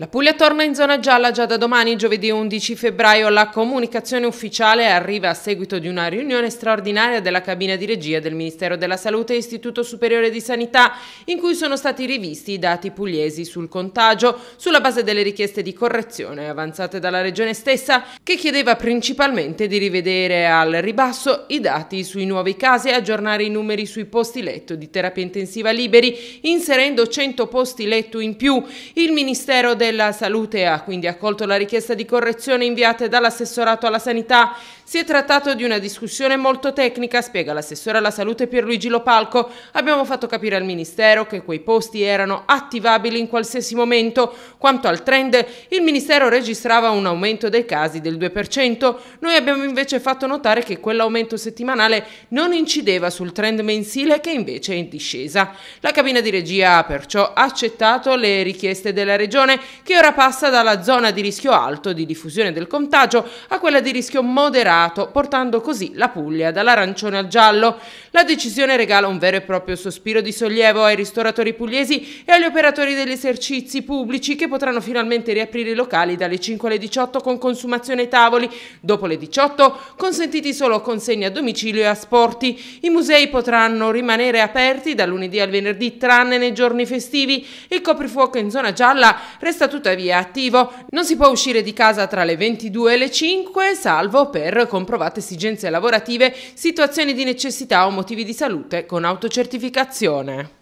La Puglia torna in zona gialla già da domani, giovedì 11 febbraio. La comunicazione ufficiale arriva a seguito di una riunione straordinaria della cabina di regia del Ministero della Salute e Istituto Superiore di Sanità, in cui sono stati rivisti i dati pugliesi sul contagio, sulla base delle richieste di correzione avanzate dalla Regione stessa, che chiedeva principalmente di rivedere al ribasso i dati sui nuovi casi e aggiornare i numeri sui posti letto di terapia intensiva liberi, inserendo 100 posti letto in più. Il Ministero della della Salute ha quindi accolto la richiesta di correzione inviata dall'assessorato alla sanità si è trattato di una discussione molto tecnica, spiega l'assessore alla salute Pierluigi Lopalco. Abbiamo fatto capire al Ministero che quei posti erano attivabili in qualsiasi momento. Quanto al trend, il Ministero registrava un aumento dei casi del 2%. Noi abbiamo invece fatto notare che quell'aumento settimanale non incideva sul trend mensile che invece è in discesa. La cabina di regia ha perciò accettato le richieste della Regione che ora passa dalla zona di rischio alto di diffusione del contagio a quella di rischio moderato mercato, portando così la Puglia dall'arancione al giallo. La decisione regala un vero e proprio sospiro di sollievo ai ristoratori pugliesi e agli operatori degli esercizi pubblici che potranno finalmente riaprire i locali dalle 5 alle 18 con consumazione ai tavoli, dopo le 18 consentiti solo consegne a domicilio e a sporti. I musei potranno rimanere aperti da lunedì al venerdì tranne nei giorni festivi. Il coprifuoco in zona gialla resta tuttavia attivo. Non si può uscire di casa tra le 22 e le 5 salvo per comprovate esigenze lavorative, situazioni di necessità o motivi di salute con autocertificazione.